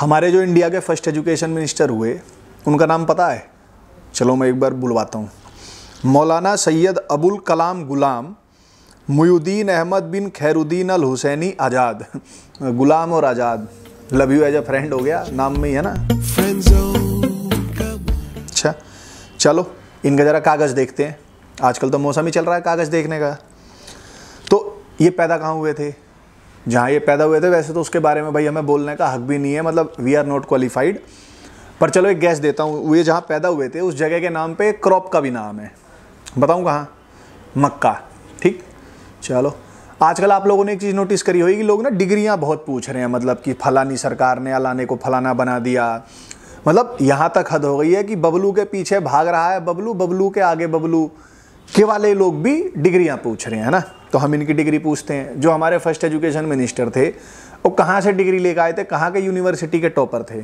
हमारे जो इंडिया के फर्स्ट एजुकेशन मिनिस्टर हुए उनका नाम पता है चलो मैं एक बार बुलवाता हूँ मौलाना सैयद अबुल कलाम गुलाम मुयुद्दीन अहमद बिन खैरुद्दीन अल हुसैनी आज़ाद गुलाम और Azad love you as a friend हो गया नाम में ही है ना अच्छा चलो इनका ज़रा कागज़ देखते हैं आजकल तो मौसम ही चल रहा है कागज़ देखने का तो ये पैदा कहाँ हुए थे जहाँ ये पैदा हुए थे वैसे तो उसके बारे में भाई हमें बोलने का हक भी नहीं है मतलब वी आर नॉट क्वालिफाइड पर चलो एक गैस देता हूँ ये जहाँ पैदा हुए थे उस जगह के नाम पे क्रॉप का भी नाम है बताऊँ कहाँ मक्का ठीक चलो आजकल आप लोगों ने एक चीज़ नोटिस करी होगी कि लोग ना डिग्रियाँ बहुत पूछ रहे हैं मतलब कि फलानी सरकार ने अलाने को फलाना बना दिया मतलब यहाँ तक हद हो गई है कि बबलू के पीछे भाग रहा है बबलू बबलू के आगे बबलू के वाले लोग भी डिग्रियाँ पूछ रहे हैं ना तो हम इनकी डिग्री पूछते हैं जो हमारे फर्स्ट एजुकेशन मिनिस्टर थे वो कहाँ से डिग्री लेकर आए थे कहाँ के यूनिवर्सिटी के टॉपर थे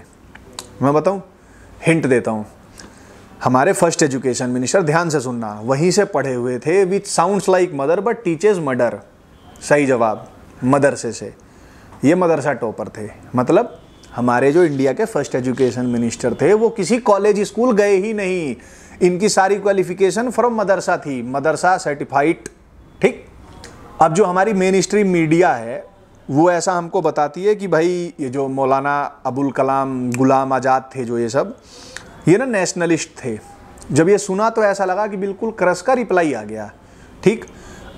मैं बताऊँ हिंट देता हूँ हमारे फर्स्ट एजुकेशन मिनिस्टर ध्यान से सुनना वहीं से पढ़े हुए थे which sounds like mother but teachers murder सही जवाब मदरसे से ये मदरसा टॉपर थे मतलब हमारे जो इंडिया के फर्स्ट एजुकेशन मिनिस्टर थे वो किसी कॉलेज स्कूल गए ही नहीं इनकी सारी क्वालिफिकेशन फ्रॉम मदरसा थी मदरसा सर्टिफाइड ठीक अब जो हमारी मेन स्ट्रीम मीडिया है वो ऐसा हमको बताती है कि भाई ये जो मौलाना अबुल कलाम गुलाम आज़ाद थे जो ये सब ये ना नेशनलिस्ट थे जब ये सुना तो ऐसा लगा कि बिल्कुल क्रस का रिप्लाई आ गया ठीक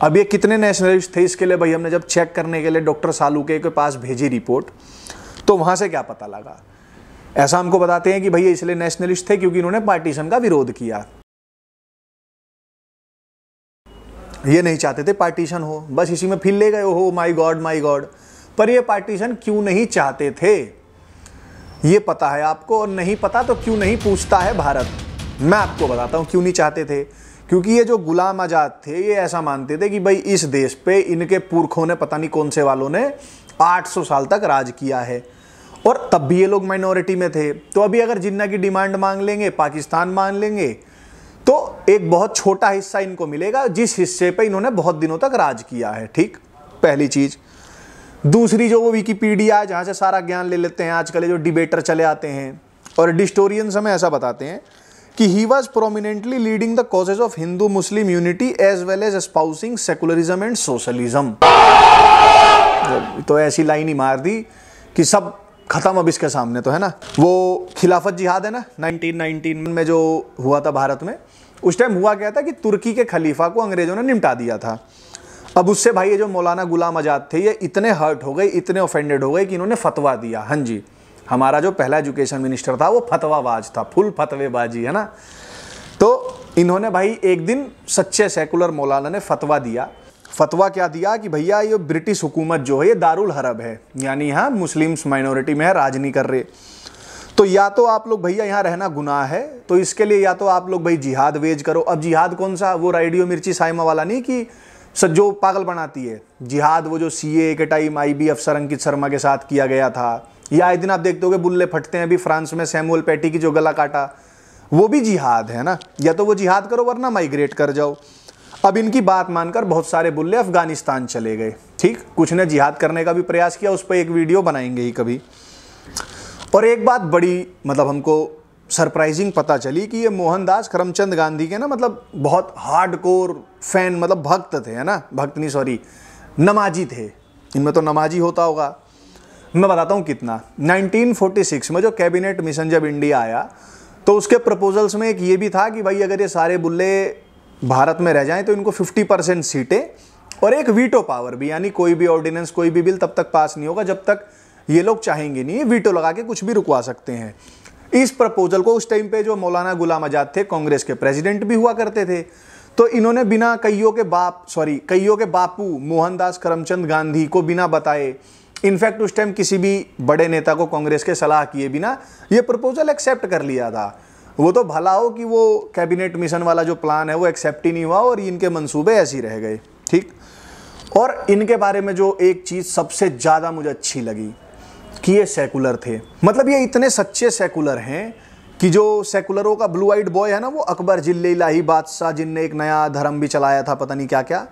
अब ये कितने नेशनलिस्ट थे इसके लिए भाई हमने जब चेक करने के लिए डॉक्टर सालूके के पास भेजी रिपोर्ट तो वहां से क्या पता लगा ऐसा हमको बताते हैं कि भैया इसलिए नेशनलिस्ट थे क्योंकि इन्होंने पार्टीशन का विरोध किया ये नहीं चाहते थे पार्टीशन हो बस इसी में फिर ले गए हो माई गॉड माई गॉड पर ये पार्टीशन क्यों नहीं चाहते थे ये पता है आपको और नहीं पता तो क्यों नहीं पूछता है भारत मैं आपको बताता हूं क्यों नहीं चाहते थे क्योंकि ये जो गुलाम आज़ाद थे ये ऐसा मानते थे कि भाई इस देश पे इनके पुरखों ने पता नहीं कौन से वालों ने 800 साल तक राज किया है और तब भी ये लोग माइनॉरिटी में थे तो अभी अगर जिन्ना की डिमांड मांग लेंगे पाकिस्तान मांग लेंगे तो एक बहुत छोटा हिस्सा इनको मिलेगा जिस हिस्से पर इन्होंने बहुत दिनों तक राज किया है ठीक पहली चीज़ दूसरी जो वो विकीपीडिया जहाँ से सारा ज्ञान ले लेते हैं आजकल जो डिबेटर चले आते हैं और डिस्टोरियंस हमें ऐसा बताते हैं कि he was prominently leading the causes of Hindu Muslim unity as well as espousing secularism and socialism तो ऐसी लाइन ही मार दी कि सब ख़त्म अब इसके सामने तो है ना वो खिलाफत जिहाद है ना 1919 में जो हुआ था भारत में उस टाइम हुआ क्या था कि तुर्की के खलीफा को अंग्रेज़ों ने निपटा दिया था अब उससे भाई ये जो मौलाना गुलाम आज़ाद थे ये इतने हर्ट हो गए इतने ऑफेंडेड हो गए कि इन्होंने फतवा दिया हाँ जी हमारा जो पहला एजुकेशन मिनिस्टर था वो फतवाबाज था फुल फतवेबाजी है ना तो इन्होंने भाई एक दिन सच्चे सेकुलर मौलाना ने फतवा दिया फतवा क्या दिया कि भैया ये ब्रिटिश हुकूमत जो है ये दारुल हरब है यानी यहाँ मुस्लिम्स माइनॉरिटी में है राज नहीं कर रहे तो या तो आप लोग भैया यहाँ रहना गुनाह है तो इसके लिए या तो आप लोग भाई जिहाद वेज करो अब जिहाद कौन सा वो रेडियो मिर्ची साइमा वाला नहीं कि सर जो पागल बनाती है जिहाद वो जो सी के टाइम आई बी अफसर अंकित शर्मा के साथ किया गया था या आए दिन आप देखते हो बुल्ले फटते हैं अभी फ्रांस में सैमुअल पैटी की जो गला काटा वो भी जिहाद है ना या तो वो जिहाद करो वरना माइग्रेट कर जाओ अब इनकी बात मानकर बहुत सारे बुल्ले अफगानिस्तान चले गए ठीक कुछ ने जिहाद करने का भी प्रयास किया उस पर एक वीडियो बनाएंगे ही कभी और एक बात बड़ी मतलब हमको सरप्राइजिंग पता चली कि ये मोहनदास करमचंद गांधी के ना मतलब बहुत हार्ड कोर फैन मतलब भक्त थे है ना भक्त नहीं सॉरी नमाजी थे इनमें तो नमाजी होता होगा मैं बताता हूँ कितना 1946 में जो कैबिनेट मिशन जब इंडिया आया तो उसके प्रपोजल्स में एक ये भी था कि भाई अगर ये सारे बुल्ले भारत में रह जाएं तो इनको 50 परसेंट सीटें और एक वीटो पावर भी यानी कोई भी ऑर्डिनेंस कोई भी बिल तब तक पास नहीं होगा जब तक ये लोग चाहेंगे नहीं वीटो लगा के कुछ भी रुकवा सकते हैं इस प्रपोजल को उस टाइम पे जो मौलाना गुलाम आजाद थे कांग्रेस के प्रेसिडेंट भी हुआ करते थे तो इन्होंने बिना कईयों के बाप सॉरी कईयों के बापू मोहनदास करमचंद गांधी को बिना बताए इनफैक्ट उस टाइम किसी भी बड़े नेता को कांग्रेस के सलाह किए बिना ये प्रपोजल एक्सेप्ट कर लिया था वो तो भला हो कि वो कैबिनेट मिशन वाला जो प्लान है वो एक्सेप्ट ही नहीं हुआ और इनके मंसूबे ऐसे ही रह गए ठीक और इनके बारे में जो एक चीज़ सबसे ज़्यादा मुझे अच्छी लगी कि ये सेकुलर थे मतलब ये इतने सच्चे सेकुलर हैं कि जो सेकुलरों का ब्लू वाइट बॉय है ना वो अकबर जिले इलाही बादशाह जिनने एक नया धर्म भी चलाया था पता नहीं क्या क्या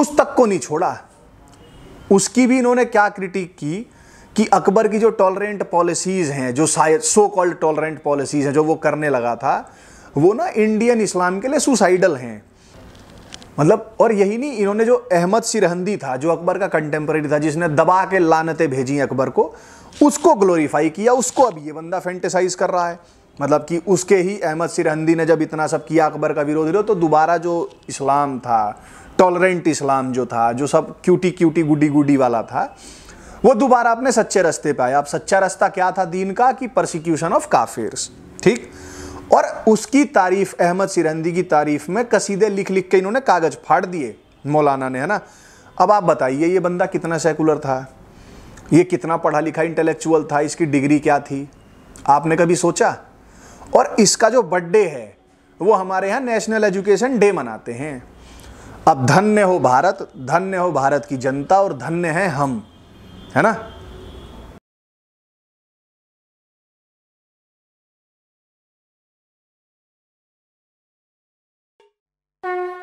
उस तक को नहीं छोड़ा उसकी भी इन्होंने क्या क्रिटिक की कि अकबर की जो टॉलरेंट पॉलिसीज़ हैं जो शायद सो कॉल्ड टॉलरेंट पॉलिसीज़ हैं जो वो करने लगा था वो ना इंडियन इस्लाम के लिए सुसाइडल हैं मतलब और यही नहीं इन्होंने जो अहमद सिरहंदी था जो अकबर का कंटेम्प्रेरी था जिसने दबा के लानते भेजी अकबर को उसको ग्लोरीफाई किया उसको अब ये बंदा फेंटिसाइज कर रहा है मतलब कि उसके ही अहमद सिरहंदी ने जब इतना सब किया अकबर का विरोध तो दोबारा जो इस्लाम था टॉलरेंट इस्लाम जो था जो सब क्यूटी क्यूटी गुडी गुडी वाला था वो दोबारा अपने सच्चे रास्ते पे आया अब सच्चा रास्ता क्या था दीन का कि प्रोसिक्यूशन ऑफ काफिर ठीक और उसकी तारीफ अहमद सिरंदी की तारीफ में कसीदे लिख लिख के इन्होंने कागज फाड़ दिए मौलाना ने है ना अब आप बताइए ये बंदा कितना सेकुलर था ये कितना पढ़ा लिखा इंटेलेक्चुअल था इसकी डिग्री क्या थी आपने कभी सोचा और इसका जो बर्थडे है वो हमारे यहाँ नेशनल एजुकेशन डे मनाते हैं अब धन्य हो भारत धन्य हो भारत की जनता और धन्य है हम है ना Thank you.